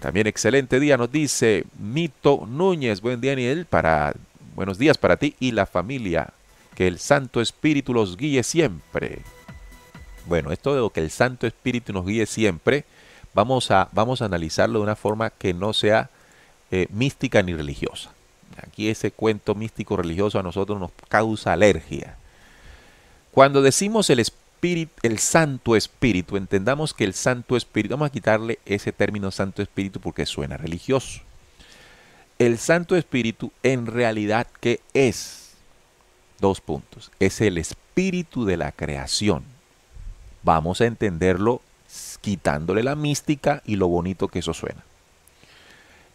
También excelente día nos dice Mito Núñez. Buen día, Daniel, para buenos días para ti y la familia. Que el Santo Espíritu los guíe siempre. Bueno, esto de lo que el Santo Espíritu nos guíe siempre, vamos a, vamos a analizarlo de una forma que no sea eh, mística ni religiosa. Aquí ese cuento místico religioso a nosotros nos causa alergia. Cuando decimos el Espíritu, el Santo Espíritu, entendamos que el Santo Espíritu, vamos a quitarle ese término Santo Espíritu porque suena religioso. El Santo Espíritu en realidad ¿qué es? Dos puntos. Es el espíritu de la creación. Vamos a entenderlo quitándole la mística y lo bonito que eso suena.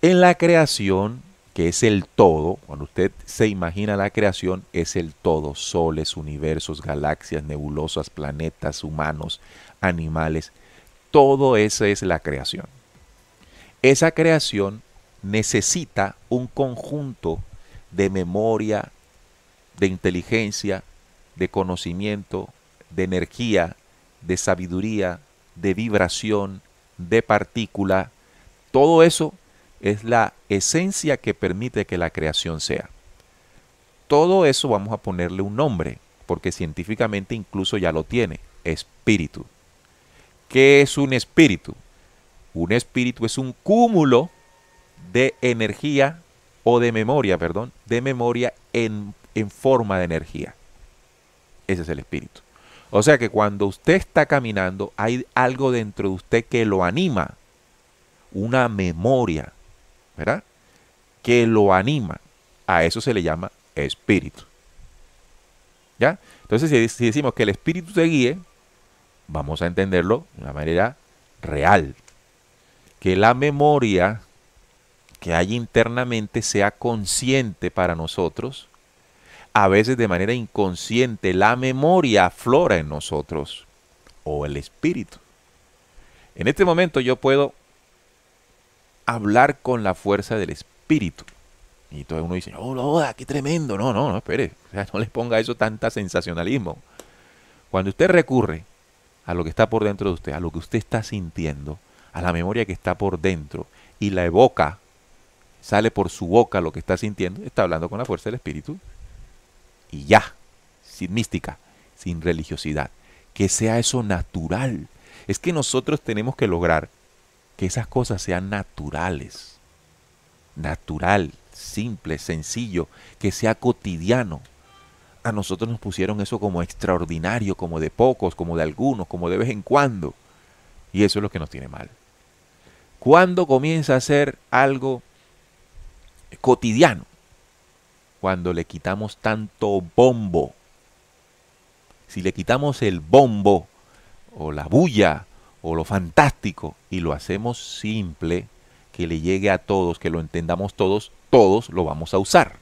En la creación que es el todo, cuando usted se imagina la creación, es el todo, soles, universos, galaxias, nebulosas, planetas, humanos, animales, todo eso es la creación. Esa creación necesita un conjunto de memoria, de inteligencia, de conocimiento, de energía, de sabiduría, de vibración, de partícula, todo eso es la esencia que permite que la creación sea. Todo eso vamos a ponerle un nombre, porque científicamente incluso ya lo tiene, espíritu. ¿Qué es un espíritu? Un espíritu es un cúmulo de energía o de memoria, perdón, de memoria en, forma de energía. Ese es el espíritu. O sea que cuando usted está caminando, hay algo dentro de usted que lo anima, una memoria, ¿verdad? Que lo anima. A eso se le llama espíritu. ¿Ya? Entonces, si, decimos que el espíritu te guíe, vamos a entenderlo de una manera real. Que la memoria que hay internamente sea consciente para nosotros. A veces de manera inconsciente la memoria aflora en nosotros o el espíritu. En este momento yo puedo hablar con la fuerza del Espíritu. Y todo uno dice, oh, qué tremendo. No, no, no, espere. O sea, no le ponga eso tanta sensacionalismo. Cuando usted recurre a lo que está por dentro de usted, a lo que usted está sintiendo, a la memoria que está por dentro y la evoca, sale por su boca lo que está sintiendo, está hablando con la fuerza del Espíritu y ya, sin mística, sin religiosidad. Que sea eso natural. Es que nosotros tenemos que lograr que esas cosas sean naturales. Natural, simple, sencillo, que sea cotidiano. A nosotros nos pusieron eso como extraordinario, como de pocos, como de algunos, como de vez en cuando. Y eso es lo que nos tiene mal. ¿Cuándo comienza a ser algo cotidiano? Cuando le quitamos tanto bombo. Si le quitamos el bombo o la bulla o lo fantástico y lo hacemos simple, que le llegue a todos, que lo entendamos todos, todos lo vamos a usar.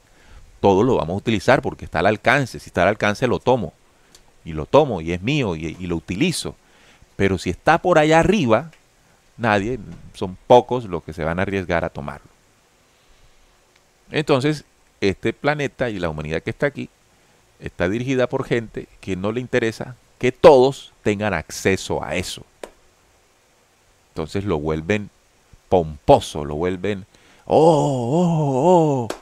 Todos lo vamos a utilizar porque está al alcance. Si está al alcance lo tomo. Y lo tomo y es mío y, lo utilizo. Pero si está por allá arriba, nadie, son pocos los que se van a arriesgar a tomarlo. Entonces, este planeta y la humanidad que está aquí está dirigida por gente que no le interesa que todos tengan acceso a eso. Entonces lo vuelven pomposo, lo vuelven, oh, oh, oh.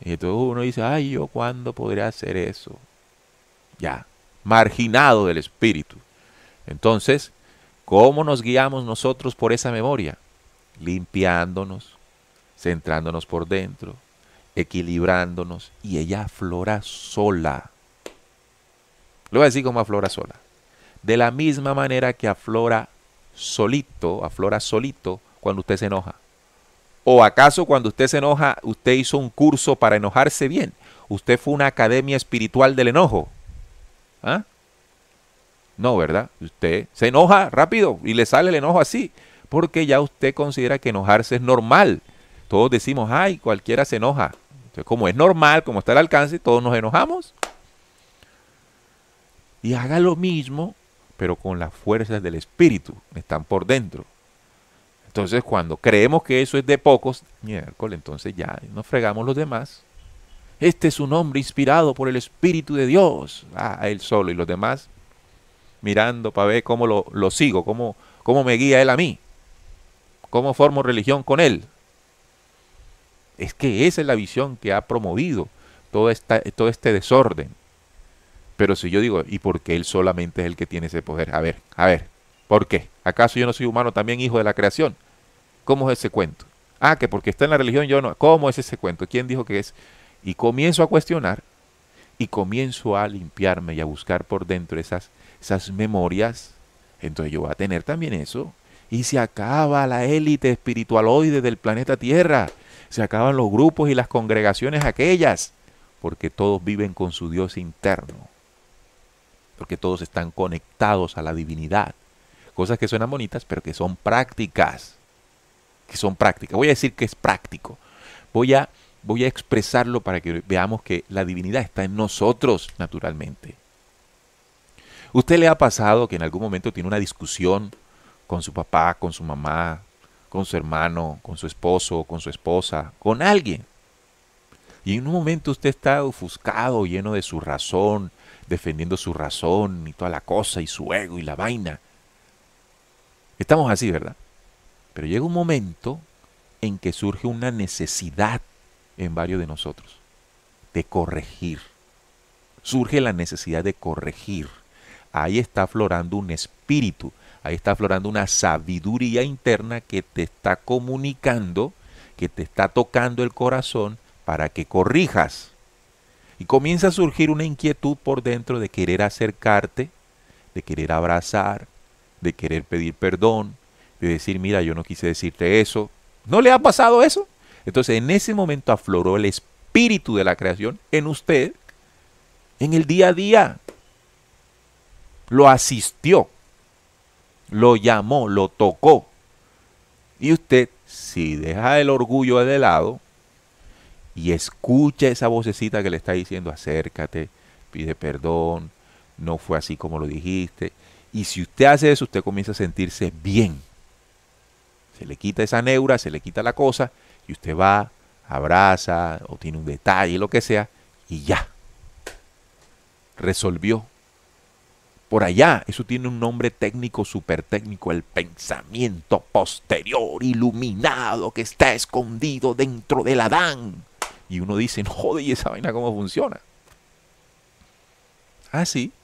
Y entonces uno dice, ay, yo cuándo podría hacer eso. Ya, marginado del espíritu. Entonces, ¿cómo nos guiamos nosotros por esa memoria? Limpiándonos, centrándonos por dentro, equilibrándonos, y ella aflora sola. Lo voy a decir como aflora sola. De la misma manera que aflora solito, aflora solito cuando usted se enoja. ¿O acaso cuando usted se enoja, usted hizo un curso para enojarse bien? ¿Usted fue una academia espiritual del enojo? ¿Ah? No, ¿verdad? Usted se enoja rápido y le sale el enojo así, porque ya usted considera que enojarse es normal. Todos decimos, ay, cualquiera se enoja. Entonces, como es normal, como está al alcance, todos nos enojamos. Y haga lo mismo pero con las fuerzas del Espíritu, están por dentro. Entonces, cuando creemos que eso es de pocos, miércoles, entonces ya nos fregamos los demás. Este es un hombre inspirado por el Espíritu de Dios, ah, a ah, él solo y los demás, mirando para ver cómo lo, sigo, cómo, cómo me guía él a mí, cómo formo religión con él. Es que esa es la visión que ha promovido todo, esta, todo este desorden pero si yo digo, ¿y por qué él solamente es el que tiene ese poder? A ver, a ver, ¿por qué? ¿Acaso yo no soy humano también hijo de la creación? ¿Cómo es ese cuento? Ah, que porque está en la religión yo no. ¿Cómo es ese cuento? ¿Quién dijo que es? Y comienzo a cuestionar y comienzo a limpiarme y a buscar por dentro esas, esas memorias. Entonces yo voy a tener también eso. Y se acaba la élite espiritualoide del planeta Tierra. Se acaban los grupos y las congregaciones aquellas. Porque todos viven con su Dios interno porque todos están conectados a la divinidad. Cosas que suenan bonitas, pero que son prácticas. Que son prácticas. Voy a decir que es práctico. Voy a, voy a expresarlo para que veamos que la divinidad está en nosotros, naturalmente. ¿Usted le ha pasado que en algún momento tiene una discusión con su papá, con su mamá, con su hermano, con su esposo, con su esposa, con alguien? Y en un momento usted está ofuscado, lleno de su razón, defendiendo su razón y toda la cosa y su ego y la vaina. Estamos así, ¿verdad? Pero llega un momento en que surge una necesidad en varios de nosotros de corregir. Surge la necesidad de corregir. Ahí está aflorando un espíritu, ahí está aflorando una sabiduría interna que te está comunicando, que te está tocando el corazón para que corrijas comienza a surgir una inquietud por dentro de querer acercarte, de querer abrazar, de querer pedir perdón, de decir, mira, yo no quise decirte eso. ¿No le ha pasado eso? Entonces en ese momento afloró el espíritu de la creación en usted, en el día a día. Lo asistió, lo llamó, lo tocó. Y usted, si deja el orgullo de lado, y escucha esa vocecita que le está diciendo, acércate, pide perdón, no fue así como lo dijiste. Y si usted hace eso, usted comienza a sentirse bien. Se le quita esa neura, se le quita la cosa, y usted va, abraza, o tiene un detalle, lo que sea, y ya. Resolvió. Por allá, eso tiene un nombre técnico, súper técnico, el pensamiento posterior iluminado que está escondido dentro del Adán. Y uno dice, no ¿y esa vaina cómo funciona? Así. Ah,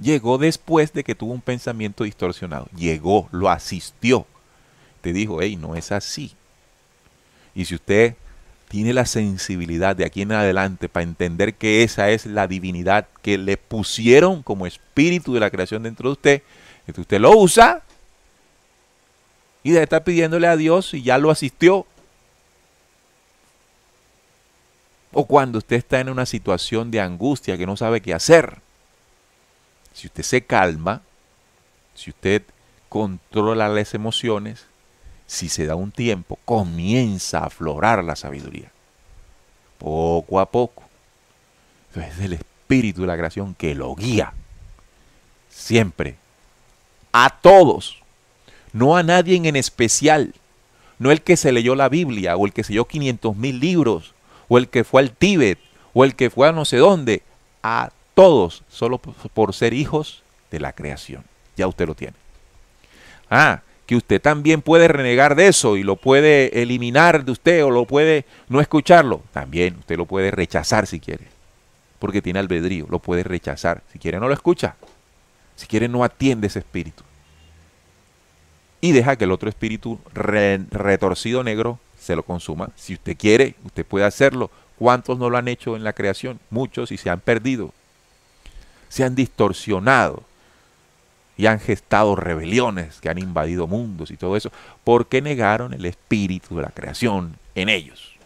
Llegó después de que tuvo un pensamiento distorsionado. Llegó, lo asistió. Te dijo, hey, no es así. Y si usted tiene la sensibilidad de aquí en adelante para entender que esa es la divinidad que le pusieron como espíritu de la creación dentro de usted, entonces usted lo usa y de estar pidiéndole a Dios y ya lo asistió O cuando usted está en una situación de angustia que no sabe qué hacer. Si usted se calma, si usted controla las emociones, si se da un tiempo, comienza a aflorar la sabiduría. Poco a poco. Es el espíritu de la creación que lo guía. Siempre. A todos. No a nadie en especial. No el que se leyó la Biblia o el que se leyó 500 mil libros o el que fue al Tíbet, o el que fue a no sé dónde, a todos, solo por ser hijos de la creación. Ya usted lo tiene. Ah, que usted también puede renegar de eso y lo puede eliminar de usted o lo puede no escucharlo. También usted lo puede rechazar si quiere, porque tiene albedrío, lo puede rechazar. Si quiere no lo escucha, si quiere no atiende ese espíritu. Y deja que el otro espíritu retorcido negro se lo consuma. Si usted quiere, usted puede hacerlo. ¿Cuántos no lo han hecho en la creación? Muchos y se han perdido. Se han distorsionado y han gestado rebeliones que han invadido mundos y todo eso porque negaron el espíritu de la creación en ellos.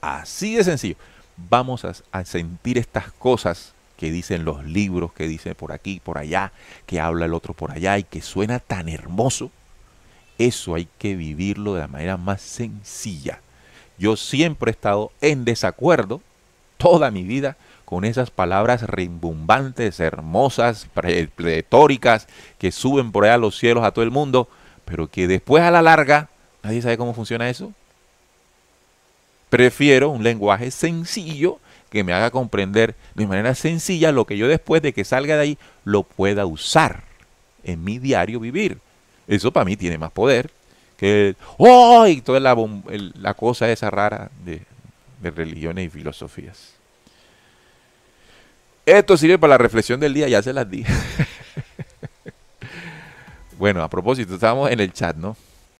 Así de sencillo. Vamos a, sentir estas cosas que dicen los libros, que dicen por aquí, por allá, que habla el otro por allá y que suena tan hermoso eso hay que vivirlo de la manera más sencilla. Yo siempre he estado en desacuerdo toda mi vida con esas palabras rimbombantes, hermosas, pretóricas, que suben por allá a los cielos a todo el mundo, pero que después a la larga, nadie sabe cómo funciona eso. Prefiero un lenguaje sencillo que me haga comprender de manera sencilla lo que yo después de que salga de ahí lo pueda usar en mi diario vivir. Eso para mí tiene más poder que hoy toda la, la cosa esa rara de, de religiones y filosofías. Esto sirve para la reflexión del día, ya se las di. bueno, a propósito, estábamos en el chat, ¿no?